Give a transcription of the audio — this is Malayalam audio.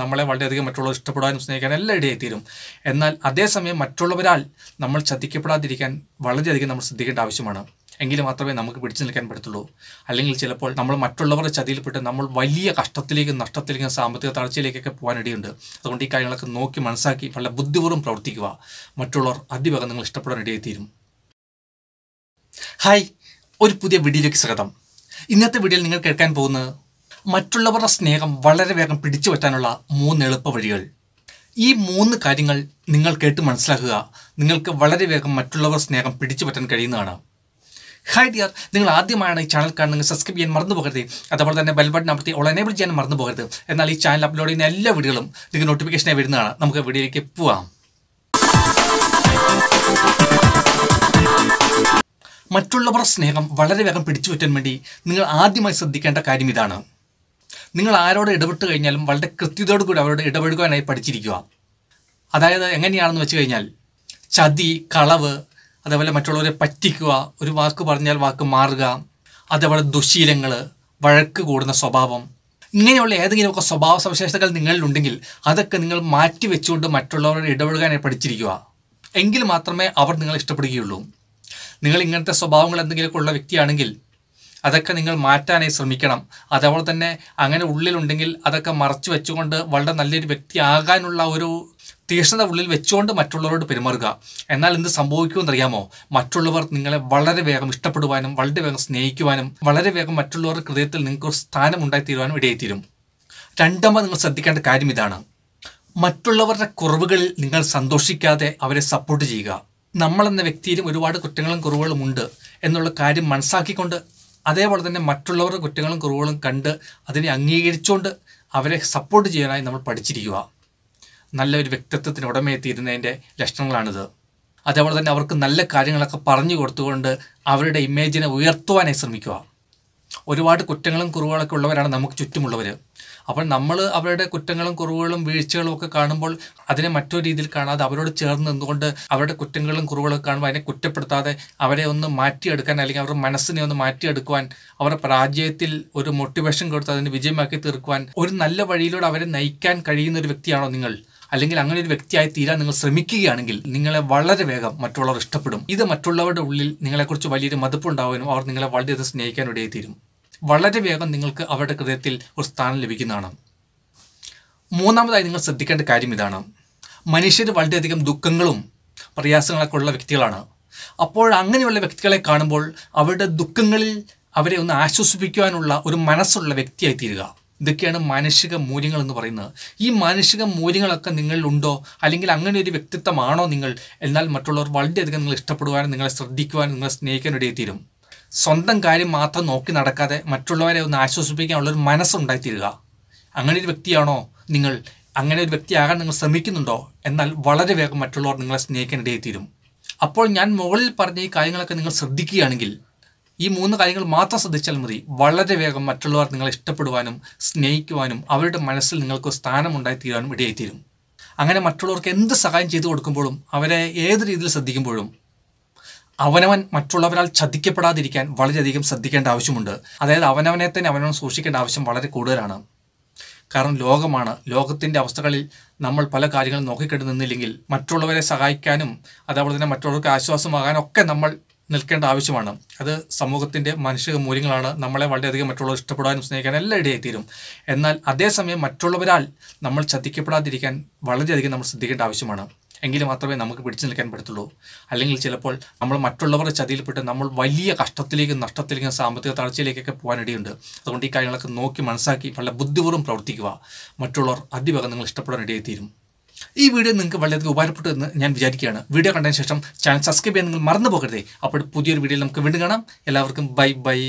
നമ്മളെ വളരെയധികം മറ്റുള്ളവർ ഇഷ്ടപ്പെടാനും സ്നേഹിക്കാനും എല്ലാം ഇടയായിത്തീരും എന്നാൽ അതേസമയം മറ്റുള്ളവരാൽ നമ്മൾ ചതിക്കപ്പെടാതിരിക്കാൻ വളരെയധികം നമ്മൾ ശ്രദ്ധിക്കേണ്ട ആവശ്യമാണ് എങ്കിൽ മാത്രമേ നമുക്ക് പിടിച്ചു നിൽക്കാൻ പറ്റത്തുള്ളൂ അല്ലെങ്കിൽ ചിലപ്പോൾ നമ്മൾ മറ്റുള്ളവരുടെ ചതിയിൽപ്പെട്ട് നമ്മൾ വലിയ കഷ്ടത്തിലേക്കും നഷ്ടത്തിലേക്കും സാമ്പത്തിക തളർച്ചയിലേക്കൊക്കെ പോകാനിടയുണ്ട് അതുകൊണ്ട് ഈ കാര്യങ്ങളൊക്കെ നോക്കി മനസ്സാക്കി വളരെ ബുദ്ധിപൂർവ്വം പ്രവർത്തിക്കുക മറ്റുള്ളവർ അതിവേഗം നിങ്ങൾ ഇഷ്ടപ്പെടാൻ തീരും ഹായ് ഒരു പുതിയ വീഡിയോയിലേക്ക് സ്വാഗതം ഇന്നത്തെ വീഡിയോയിൽ നിങ്ങൾ കേൾക്കാൻ പോകുന്നത് മറ്റുള്ളവരുടെ സ്നേഹം വളരെ വേഗം പിടിച്ചു പറ്റാനുള്ള മൂന്ന് എളുപ്പ വഴികൾ ഈ മൂന്ന് കാര്യങ്ങൾ നിങ്ങൾ കേട്ട് മനസ്സിലാക്കുക നിങ്ങൾക്ക് വളരെ വേഗം മറ്റുള്ളവരുടെ സ്നേഹം പിടിച്ചു പറ്റാൻ കഴിയുന്നതാണ് ഹായ് ഡിയർ നിങ്ങൾ ആദ്യമായാണ് ഈ ചാനൽ കാണുന്നത് സബ്സ്ക്രൈബ് ചെയ്യാൻ മറന്നു പോകരുത് അതുപോലെ തന്നെ ബെൽ ബട്ടൺ അമർത്തി ഓൾ എനേബിൾ ചെയ്യാൻ മറന്നു പോകരുത് എന്നാൽ ഈ ചാനൽ അപ്ലോഡ് ചെയ്യുന്ന എല്ലാ വീഡിയോകളും നിങ്ങൾക്ക് നോട്ടിഫിക്കേഷനായി വരുന്നതാണ് നമുക്ക് വീഡിയോയിലേക്ക് പോവാം മറ്റുള്ളവരുടെ സ്നേഹം വളരെ വേഗം പിടിച്ചു പറ്റാൻ വേണ്ടി നിങ്ങൾ ആദ്യമായി ശ്രദ്ധിക്കേണ്ട കാര്യം ഇതാണ് നിങ്ങൾ ആരോട് ഇടപെട്ട് കഴിഞ്ഞാലും വളരെ കൃത്യതയോട് കൂടി അവരോട് ഇടപെടുവാനായി പഠിച്ചിരിക്കുക അതായത് എങ്ങനെയാണെന്ന് വെച്ച് കഴിഞ്ഞാൽ ചതി കളവ് അതേപോലെ മറ്റുള്ളവരെ പറ്റിക്കുക ഒരു വാക്ക് പറഞ്ഞാൽ വാക്ക് മാറുക അതേപോലെ ദുശീലങ്ങൾ വഴക്ക് കൂടുന്ന സ്വഭാവം ഇങ്ങനെയുള്ള ഏതെങ്കിലുമൊക്കെ സ്വഭാവ സവിശേഷതകൾ നിങ്ങളിലുണ്ടെങ്കിൽ അതൊക്കെ നിങ്ങൾ മാറ്റി വെച്ചുകൊണ്ട് മറ്റുള്ളവരോട് ഇടപെടുകാനായി പഠിച്ചിരിക്കുക എങ്കിൽ മാത്രമേ അവർ നിങ്ങളെ ഇഷ്ടപ്പെടുകയുള്ളൂ നിങ്ങൾ ഇങ്ങനത്തെ സ്വഭാവങ്ങൾ എന്തെങ്കിലുമൊക്കെ ഉള്ള വ്യക്തിയാണെങ്കിൽ അതൊക്കെ നിങ്ങൾ മാറ്റാനായി ശ്രമിക്കണം അതേപോലെ തന്നെ അങ്ങനെ ഉള്ളിലുണ്ടെങ്കിൽ അതൊക്കെ മറച്ചു വെച്ചുകൊണ്ട് വളരെ നല്ലൊരു വ്യക്തിയാകാനുള്ള ഒരു തീക്ഷ്ണത ഉള്ളിൽ വെച്ചുകൊണ്ട് മറ്റുള്ളവരോട് പെരുമാറുക എന്നാൽ എന്ത് സംഭവിക്കുമെന്നറിയാമോ മറ്റുള്ളവർ നിങ്ങളെ വളരെ വേഗം ഇഷ്ടപ്പെടുവാനും വളരെ വേഗം സ്നേഹിക്കുവാനും വളരെ വേഗം മറ്റുള്ളവരുടെ ഹൃദയത്തിൽ നിങ്ങൾക്ക് സ്ഥാനം ഉണ്ടായിത്തീരുവാനും ഇടയിത്തീരും രണ്ടാമത് നിങ്ങൾ ശ്രദ്ധിക്കേണ്ട കാര്യം ഇതാണ് മറ്റുള്ളവരുടെ കുറവുകളിൽ നിങ്ങൾ സന്തോഷിക്കാതെ അവരെ സപ്പോർട്ട് ചെയ്യുക നമ്മളെന്ന വ്യക്തിയിലും ഒരുപാട് കുറ്റങ്ങളും കുറവുകളും ഉണ്ട് എന്നുള്ള കാര്യം മനസ്സാക്കിക്കൊണ്ട് അതേപോലെ തന്നെ മറ്റുള്ളവരുടെ കുറ്റങ്ങളും കുറവുകളും കണ്ട് അതിനെ അംഗീകരിച്ചുകൊണ്ട് അവരെ സപ്പോർട്ട് ചെയ്യാനായി നമ്മൾ പഠിച്ചിരിക്കുക നല്ലൊരു വ്യക്തിത്വത്തിന് ഉടമയെത്തിയിരുന്നതിൻ്റെ ലക്ഷണങ്ങളാണിത് അതേപോലെ തന്നെ അവർക്ക് നല്ല കാര്യങ്ങളൊക്കെ പറഞ്ഞു കൊടുത്തുകൊണ്ട് അവരുടെ ഇമേജിനെ ഉയർത്തുവാനായി ശ്രമിക്കുക ഒരുപാട് കുറ്റങ്ങളും കുറവുകളൊക്കെ ഉള്ളവരാണ് നമുക്ക് ചുറ്റുമുള്ളവർ അപ്പോൾ നമ്മൾ അവരുടെ കുറ്റങ്ങളും കുറവുകളും വീഴ്ചകളും ഒക്കെ കാണുമ്പോൾ അതിനെ മറ്റൊരു രീതിയിൽ കാണാതെ അവരോട് ചേർന്ന് നിന്നുകൊണ്ട് അവരുടെ കുറ്റങ്ങളും കുറവുകളൊക്കെ കാണുമ്പോൾ അതിനെ കുറ്റപ്പെടുത്താതെ അവരെ ഒന്ന് മാറ്റിയെടുക്കാൻ അല്ലെങ്കിൽ അവരുടെ മനസ്സിനെ ഒന്ന് മാറ്റിയെടുക്കുവാൻ അവരുടെ പരാജയത്തിൽ ഒരു മോട്ടിവേഷൻ കൊടുത്ത് അതിനെ വിജയമാക്കി തീർക്കുവാൻ ഒരു നല്ല വഴിയിലൂടെ അവരെ നയിക്കാൻ കഴിയുന്ന ഒരു വ്യക്തിയാണോ നിങ്ങൾ അല്ലെങ്കിൽ അങ്ങനെ ഒരു വ്യക്തിയായി തീരാൻ നിങ്ങൾ ശ്രമിക്കുകയാണെങ്കിൽ നിങ്ങളെ വളരെ വേഗം മറ്റുള്ളവർ ഇഷ്ടപ്പെടും ഇത് മറ്റുള്ളവരുടെ ഉള്ളിൽ നിങ്ങളെക്കുറിച്ച് വലിയൊരു മതിപ്പുണ്ടാവാനും അവർ നിങ്ങളെ വളരെയധികം സ്നേഹിക്കാനിടയായി തീരും വളരെ വേഗം നിങ്ങൾക്ക് അവരുടെ ഹൃദയത്തിൽ ഒരു സ്ഥാനം ലഭിക്കുന്നതാണ് മൂന്നാമതായി നിങ്ങൾ ശ്രദ്ധിക്കേണ്ട കാര്യം ഇതാണ് മനുഷ്യർ വളരെയധികം ദുഃഖങ്ങളും പ്രയാസങ്ങളൊക്കെ ഉള്ള വ്യക്തികളാണ് അപ്പോൾ അങ്ങനെയുള്ള വ്യക്തികളെ കാണുമ്പോൾ അവരുടെ ദുഃഖങ്ങളിൽ അവരെ ഒന്ന് ആശ്വസിപ്പിക്കുവാനുള്ള ഒരു മനസ്സുള്ള വ്യക്തിയായി തീരുക ഇതൊക്കെയാണ് മാനുഷിക മൂല്യങ്ങൾ എന്ന് പറയുന്നത് ഈ മാനുഷിക മൂല്യങ്ങളൊക്കെ നിങ്ങളിലുണ്ടോ അല്ലെങ്കിൽ അങ്ങനെ ഒരു വ്യക്തിത്വമാണോ നിങ്ങൾ എന്നാൽ മറ്റുള്ളവർ വളരെയധികം നിങ്ങൾ ഇഷ്ടപ്പെടുവാനും നിങ്ങളെ ശ്രദ്ധിക്കുവാനും നിങ്ങളെ സ്നേഹിക്കാനും ഇടയിൽ തീരും സ്വന്തം കാര്യം മാത്രം നോക്കി നടക്കാതെ മറ്റുള്ളവരെ ഒന്ന് ആശ്വസിപ്പിക്കാനുള്ള ഒരു മനസ്സുണ്ടായിത്തീരുക അങ്ങനെ ഒരു വ്യക്തിയാണോ നിങ്ങൾ അങ്ങനെ ഒരു വ്യക്തിയാകാൻ നിങ്ങൾ ശ്രമിക്കുന്നുണ്ടോ എന്നാൽ വളരെ വേഗം മറ്റുള്ളവർ നിങ്ങളെ സ്നേഹിക്കേണ്ടിയായി തീരും അപ്പോൾ ഞാൻ മുകളിൽ പറഞ്ഞ ഈ കാര്യങ്ങളൊക്കെ നിങ്ങൾ ശ്രദ്ധിക്കുകയാണെങ്കിൽ ഈ മൂന്ന് കാര്യങ്ങൾ മാത്രം ശ്രദ്ധിച്ചാൽ മതി വളരെ വേഗം മറ്റുള്ളവർ നിങ്ങളെ ഇഷ്ടപ്പെടുവാനും സ്നേഹിക്കുവാനും അവരുടെ മനസ്സിൽ നിങ്ങൾക്ക് സ്ഥാനം തീരാനും ഇടയായിത്തീരും അങ്ങനെ മറ്റുള്ളവർക്ക് എന്ത് സഹായം ചെയ്തു കൊടുക്കുമ്പോഴും അവരെ ഏത് രീതിയിൽ ശ്രദ്ധിക്കുമ്പോഴും അവനവൻ മറ്റുള്ളവരാൽ ചതിക്കപ്പെടാതിരിക്കാൻ വളരെയധികം ശ്രദ്ധിക്കേണ്ട ആവശ്യമുണ്ട് അതായത് അവനവനെ തന്നെ അവനവൻ സൂക്ഷിക്കേണ്ട ആവശ്യം വളരെ കൂടുതലാണ് കാരണം ലോകമാണ് ലോകത്തിൻ്റെ അവസ്ഥകളിൽ നമ്മൾ പല കാര്യങ്ങളും നോക്കിക്കെട്ട് നിന്നില്ലെങ്കിൽ മറ്റുള്ളവരെ സഹായിക്കാനും അതേപോലെ തന്നെ മറ്റുള്ളവർക്ക് ആശ്വാസമാകാനും ഒക്കെ നമ്മൾ നിൽക്കേണ്ട ആവശ്യമാണ് അത് സമൂഹത്തിൻ്റെ മനുഷ്യ മൂല്യങ്ങളാണ് നമ്മളെ വളരെയധികം മറ്റുള്ളവർ ഇഷ്ടപ്പെടാനും സ്നേഹിക്കാനും എല്ലാം തീരും എന്നാൽ അതേസമയം മറ്റുള്ളവരാൽ നമ്മൾ ചതിക്കപ്പെടാതിരിക്കാൻ വളരെയധികം നമ്മൾ ശ്രദ്ധിക്കേണ്ട ആവശ്യമാണ് എങ്കിൽ മാത്രമേ നമുക്ക് പിടിച്ചു നിൽക്കാൻ പറ്റത്തുള്ളൂ അല്ലെങ്കിൽ ചിലപ്പോൾ നമ്മൾ മറ്റുള്ളവരുടെ ചതിയിൽപ്പെട്ട് നമ്മൾ വലിയ കഷ്ടത്തിലേക്കും നഷ്ടത്തിലേക്കും സാമ്പത്തിക തളർച്ചയിലേക്കൊക്കെ പോകാനിടയുണ്ട് അതുകൊണ്ട് ഈ കാര്യങ്ങളൊക്കെ നോക്കി മനസ്സാക്കി വളരെ ബുദ്ധിപൂർവ്വം പ്രവർത്തിക്കുക മറ്റുള്ളവർ അതിവേഗം നിങ്ങൾ ഇഷ്ടപ്പെടാൻ ഇടയെത്തിരും ഈ വീഡിയോ നിങ്ങൾക്ക് വളരെയധികം ഉപകാരപ്പെട്ടു എന്ന് ഞാൻ വിചാരിക്കുകയാണ് വീഡിയോ കണ്ടതിന് ശേഷം ചാനൽ സബ്സ്ക്രൈബ് ചെയ്യാൻ നിങ്ങൾ മറന്നു പോകരുതേ അപ്പോൾ പുതിയൊരു വീഡിയോയിൽ നമുക്ക് വീണ്ടും കാണാം എല്ലാവർക്കും ബൈ ബൈ